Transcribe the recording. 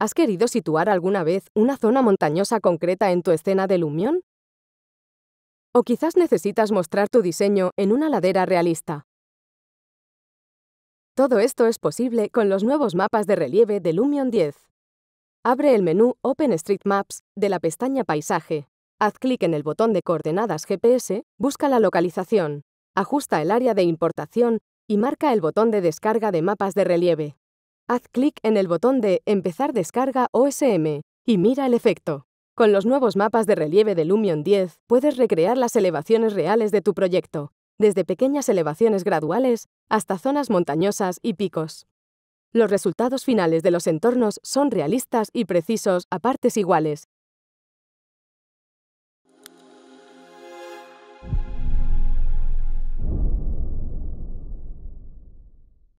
¿Has querido situar alguna vez una zona montañosa concreta en tu escena de Lumion? O quizás necesitas mostrar tu diseño en una ladera realista. Todo esto es posible con los nuevos mapas de relieve de Lumion 10. Abre el menú Open Street Maps de la pestaña Paisaje. Haz clic en el botón de coordenadas GPS, busca la localización, ajusta el área de importación y marca el botón de descarga de mapas de relieve haz clic en el botón de Empezar descarga OSM y mira el efecto. Con los nuevos mapas de relieve de Lumion 10 puedes recrear las elevaciones reales de tu proyecto, desde pequeñas elevaciones graduales hasta zonas montañosas y picos. Los resultados finales de los entornos son realistas y precisos a partes iguales